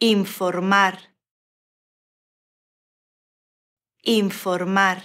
informar informar